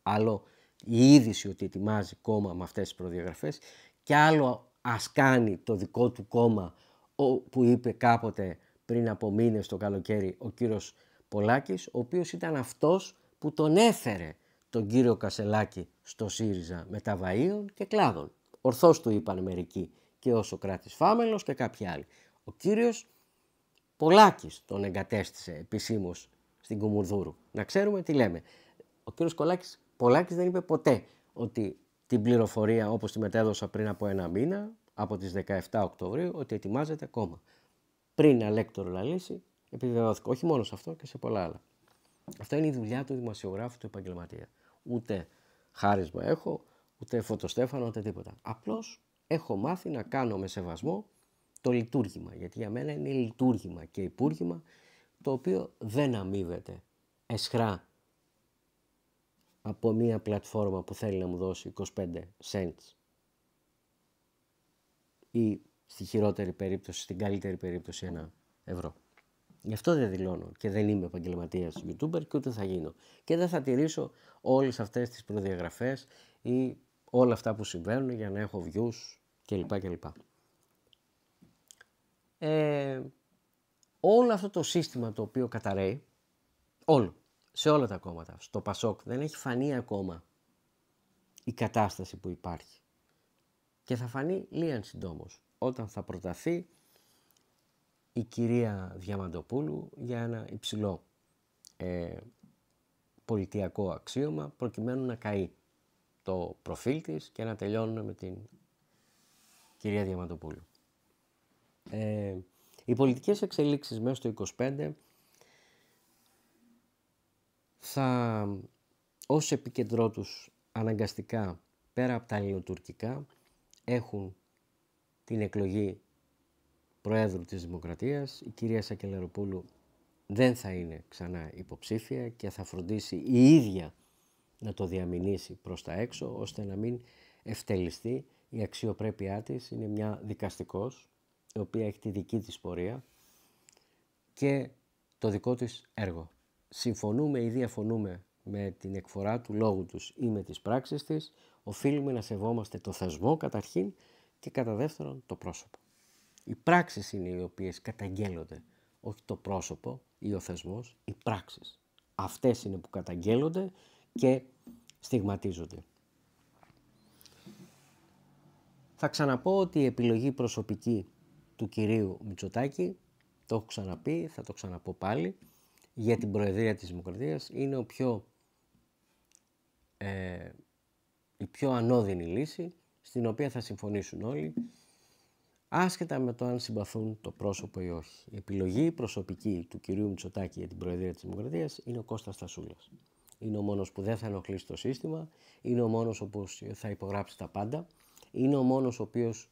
Άλλο η είδηση ότι ετοιμάζει κόμμα με αυτές τις προδιαγραφές και άλλο ας κάνει το δικό του κόμμα που είπε κάποτε πριν από μήνες το καλοκαίρι ο κύριος Πολάκης, ο οποίος ήταν αυτός που τον έφερε τον κύριο Κασελάκη στο ΣΥΡΙΖΑ μεταβαΐων και κλάδων. Ορθώς του είπαν μερικοί και ο Σοκράτης Φάμελος και κάποιοι άλλοι. Ο κύριος Πολάκης τον εγκατέστησε επισήμως στην Κουμουρδούρου. Να ξέρουμε τι λέμε. Ο κύριος Κολάκης, Πολάκης δεν είπε ποτέ ότι την πληροφορία όπως τη μετέδωσα πριν από ένα μήνα, από τις 17 Οκτωβρίου, ότι ετοιμάζεται ακόμα. Πριν αλέκτορο λαλήσει, επιβεβαιώθηκε. Όχι μόνο σε αυτό και σε πολλά άλλα. Αυτά είναι η δουλειά του δημοσιογράφου του επαγγελματία. Ούτε χάρισμα έχω, ούτε φωτοστέφανο, ούτε τίποτα. Απλώς έχω μάθει να κάνω με σεβασμό το λειτουργήμα, γιατί για μένα είναι λειτουργήμα και υπούργημα το οποίο δεν αμείβεται εσχρά από μία πλατφόρμα που θέλει να μου δώσει 25 cents ή στη χειρότερη περίπτωση, στην καλύτερη περίπτωση ένα ευρώ. Γι' αυτό δεν δηλώνω και δεν είμαι επαγγελματίας YouTuber και ούτε θα γίνω. Και δεν θα τηρήσω όλες αυτές τις προδιαγραφές ή όλα αυτά που συμβαίνουν για να έχω views κλπ. κλπ. Ε, όλο αυτό το σύστημα το οποίο καταραίει, όλο, σε όλα τα κόμματα, στο Πασόκ, δεν έχει φανεί ακόμα η κατάσταση που υπάρχει. Και θα φανεί λίγαν συντόμως, όταν θα προταθεί η κυρία Διαμαντοπούλου για ένα υψηλό ε, πολιτιακό αξίωμα προκειμένου να καεί το προφίλ της και να τελειώνουν με την κυρία Διαματοπούλου. Ε, οι πολιτικές εξελίξεις μέσα στο 25 θα ως επικεντρό τους αναγκαστικά πέρα από τα ελληνοτουρκικά έχουν την εκλογή Προέδρου της Δημοκρατίας. Η κυρία Σακελαροπούλου δεν θα είναι ξανά υποψήφια και θα φροντίσει η ίδια να το διαμηνήσει προς τα έξω ώστε να μην ευτελιστεί η αξιοπρέπειά της είναι μια δικαστικός, η οποία έχει τη δική της πορεία και το δικό της έργο. Συμφωνούμε ή διαφωνούμε με την εκφορά του λόγου τους ή με τις πράξεις της, οφείλουμε να σεβόμαστε το θεσμό καταρχήν και κατά δεύτερον το πρόσωπο. Οι πράξεις είναι οι οποίες καταγγέλλονται, όχι το πρόσωπο ή ο θεσμός, οι πράξεις. Αυτές είναι που καταγγέλλονται και στιγματίζονται. Θα ξαναπώ ότι η επιλογή προσωπική του κυρίου Μητσοτάκη, το έχω ξαναπεί, θα το ξαναπώ πάλι, για την Προεδρία της Δημοκρατίας είναι ο πιο, ε, η πιο ανώδυνη λύση στην οποία θα συμφωνήσουν όλοι άσχετα με το αν συμπαθούν το πρόσωπο ή όχι. Η επιλογή προσωπική του κυρίου Μητσοτάκη για την Προεδρία της Δημοκρατίας είναι ο Κώστας Τασούλας. Είναι ο μόνος που δεν θα ενοχλήσει το σύστημα, είναι ο μόνος που θα υπογράψει τα πάντα είναι ο μόνος ο οποίος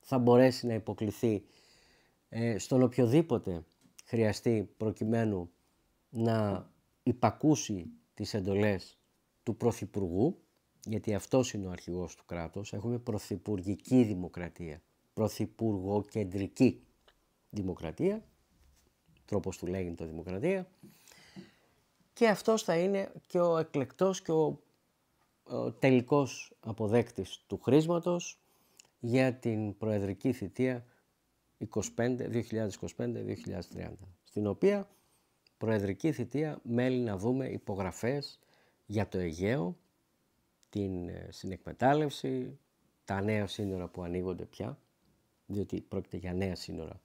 θα μπορέσει να υποκληθεί ε, στον οποιοδήποτε χρειαστεί προκειμένου να υπακούσει τις εντολές του Πρωθυπουργού, γιατί αυτός είναι ο αρχηγός του κράτους, έχουμε πρωθυπουργική δημοκρατία, πρωθυπουργοκεντρική δημοκρατία, τρόπος του λέγεται δημοκρατία, και αυτός θα είναι και ο εκλεκτός και ο τελικός αποδέκτης του χρήσματος για την προεδρική θητεία 2025-2030, στην οποία προεδρική θητεία μέλει να δούμε υπογραφές για το Αιγαίο, την ε, συνεκμετάλλευση, τα νέα σύνορα που ανοίγονται πια, διότι πρόκειται για νέα σύνορα.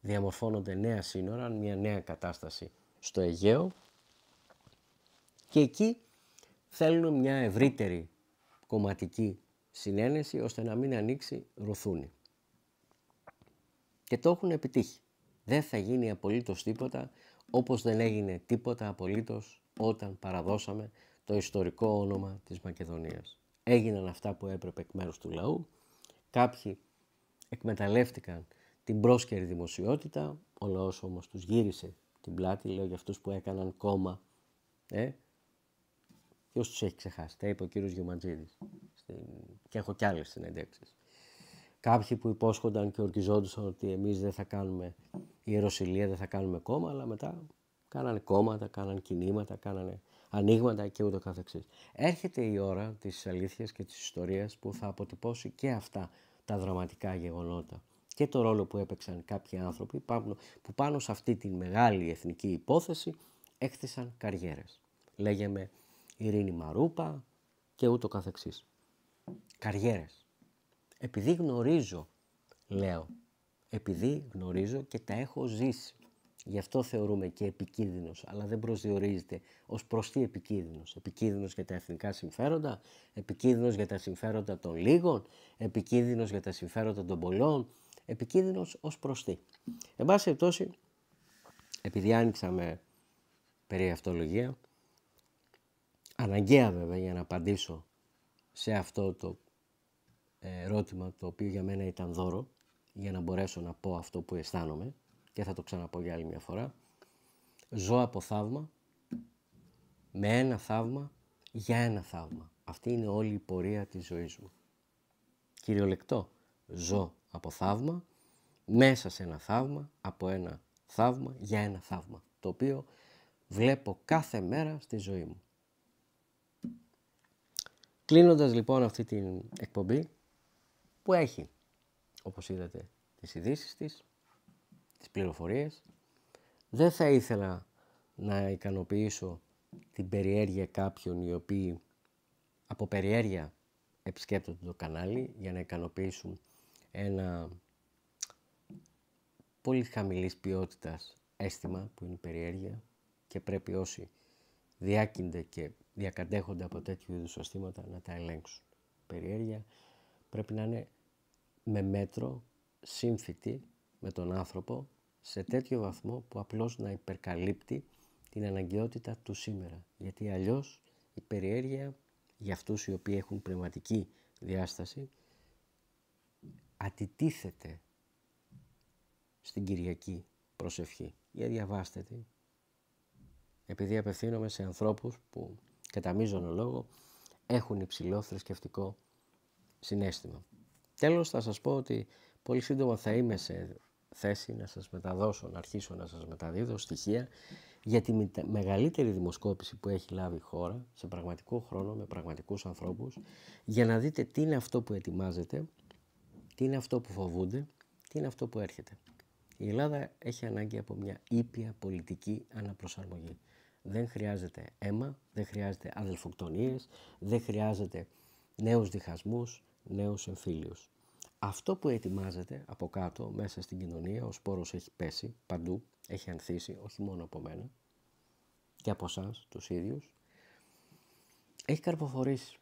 Διαμορφώνονται νέα σύνορα, μια νέα κατάσταση στο Αιγαίο και εκεί θέλουν μια ευρύτερη κομματική συνένεση ώστε να μην ανοίξει ρουθούνη. Και το έχουν επιτύχει. Δεν θα γίνει απολύτως τίποτα όπως δεν έγινε τίποτα απολύτως όταν παραδώσαμε το ιστορικό όνομα της Μακεδονίας. Έγιναν αυτά που έπρεπε εκ μέρους του λαού. Κάποιοι εκμεταλλεύτηκαν την πρόσκαιρη δημοσιότητα. Ο λαός όμως τους γύρισε την πλάτη. Λέω για αυτούς που έκαναν κόμμα ε, Ποιο τους έχει ξεχάσει, τα είπε ο κύριος Στην... Και έχω κι άλλες συνεντεύξεις. Κάποιοι που υπόσχονταν και ορκιζόντουσαν ότι εμείς δεν θα κάνουμε η Ρωσιλία δεν θα κάνουμε κόμμα, αλλά μετά κάνανε κόμματα, κάνανε κινήματα, κάνανε ανοίγματα και ούτω καθεξής. Έρχεται η ώρα της αλήθειας και της ιστορίας που θα αποτυπώσει και αυτά τα δραματικά γεγονότα και το ρόλο που έπαιξαν κάποιοι άνθρωποι που πάνω σε αυτή τη μεγάλη εθνική υπόθεση έκτισαν καριέρες. Λέγεμε Ειρήνη Μαρούπα και ούτω καθεξής. Καριέρες. Επειδή γνωρίζω, λέω, επειδή γνωρίζω και τα έχω ζήσει. Γι' αυτό θεωρούμε και επικίνδυνος, αλλά δεν προσδιορίζεται ως προς τι επικίνδυνος. Επικίνδυνος για τα εθνικά συμφέροντα, επικίνδυνος για τα συμφέροντα των λίγων, επικίνδυνος για τα συμφέροντα των πολλών, επικίνδυνος ως προς τι. Εν πάση περιπτώσει, επειδή άνοιξαμε περί αυτολογία, αναγκαία βέβαια για να απαντήσω σε αυτό το ερώτημα το οποίο για μένα ήταν δώρο για να μπορέσω να πω αυτό που αισθάνομαι και θα το ξαναπώ για άλλη μια φορά. Ζω από θαύμα, με ένα θαύμα, για ένα θαύμα. Αυτή είναι όλη η πορεία της ζωής μου. Κυριολεκτό, ζω από θαύμα, μέσα σε ένα θαύμα, από ένα θαύμα, για ένα θαύμα, το οποίο βλέπω κάθε μέρα στη ζωή μου. Κλείνοντας λοιπόν αυτή την εκπομπή που έχει, όπως είδατε, τις ειδήσεις της, τις πληροφορίες, δεν θα ήθελα να ικανοποιήσω την περιέργεια κάποιων οι οποίοι από περιέργεια επισκέπτονται το κανάλι για να ικανοποιήσουν ένα πολύ χαμηλής ποιότητας αίσθημα που είναι η περιέργεια και πρέπει όσοι διάκυνται και διακατέχονται από τέτοιου είδους αστήματα να τα ελέγξουν. Περιέργεια πρέπει να είναι με μέτρο σύμφητη με τον άνθρωπο σε τέτοιο βαθμό που απλώς να υπερκαλύπτει την αναγκαιότητα του σήμερα. Γιατί αλλιώς η περιέργεια για αυτούς οι οποίοι έχουν πνευματική διάσταση αντιτίθεται στην Κυριακή προσευχή. Για διαβάστε την. Επειδή απευθύνομαι σε ανθρώπους που κατά μείζον λόγο έχουν υψηλό θρησκευτικό συνέστημα. Τέλος θα σας πω ότι πολύ σύντομα θα είμαι σε θέση να σας μεταδώσω, να αρχίσω να σας μεταδίδω στοιχεία για τη μεγαλύτερη δημοσκόπηση που έχει λάβει η χώρα σε πραγματικό χρόνο με πραγματικούς ανθρώπους για να δείτε τι είναι αυτό που ετοιμάζεται, τι είναι αυτό που φοβούνται, τι είναι αυτό που έρχεται. Η Ελλάδα έχει ανάγκη από μια ήπια πολιτική αναπροσαρμογή δεν χρειάζεται αίμα, δεν χρειάζεται αδελφοκτονίες, δεν χρειάζεται νέους διχασμούς, νέους εμφύλιους. Αυτό που ετοιμάζεται από κάτω μέσα στην κοινωνία, ο σπόρος έχει πέσει παντού, έχει ανθίσει, όχι μόνο από μένα και από εσάς τους ίδιους, έχει καρποφορήσει.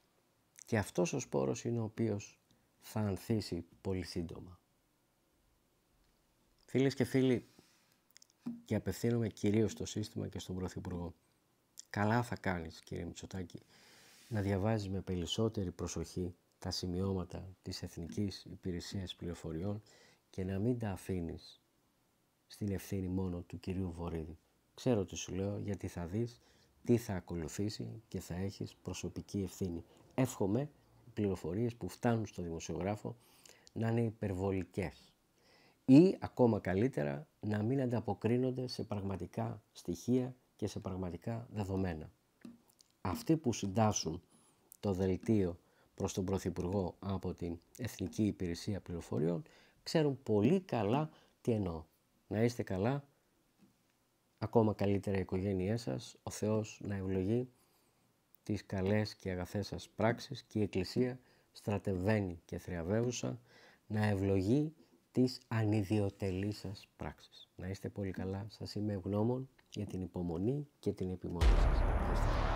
Και αυτός ο σπόρος είναι ο οποίος θα ανθίσει πολύ σύντομα. Φίλες και φίλοι, και απευθύνομαι κυρίως στο σύστημα και στον Πρωθυπουργό. Καλά θα κάνεις κύριε Μητσοτάκη να διαβάζεις με περισσότερη προσοχή τα σημειώματα της Εθνικής Υπηρεσίας Πληροφοριών και να μην τα αφήνεις στην ευθύνη μόνο του κυρίου Βορύδη. Ξέρω τι σου λέω γιατί θα δεις τι θα ακολουθήσει και θα έχεις προσωπική ευθύνη. Εύχομαι οι πληροφορίες που φτάνουν στο δημοσιογράφο να είναι υπερβολικές ή ακόμα καλύτερα να μην ανταποκρίνονται σε πραγματικά στοιχεία και σε πραγματικά δεδομένα. Αυτοί που συντάσσουν το δελτίο προς τον Πρωθυπουργό από την Εθνική Υπηρεσία Πληροφοριών ξέρουν πολύ καλά τι εννοώ. Να είστε καλά, ακόμα καλύτερα η οικογένειά σας, ο Θεός να ευλογεί τις καλές και αγαθές σας πράξεις και η Εκκλησία στρατευμένη και θριαβεύουσα να ευλογεί της ανιδιοτελής σας πράξης. Να είστε πολύ καλά. Σας είμαι ευγνώμων για την υπομονή και την επιμονή σας.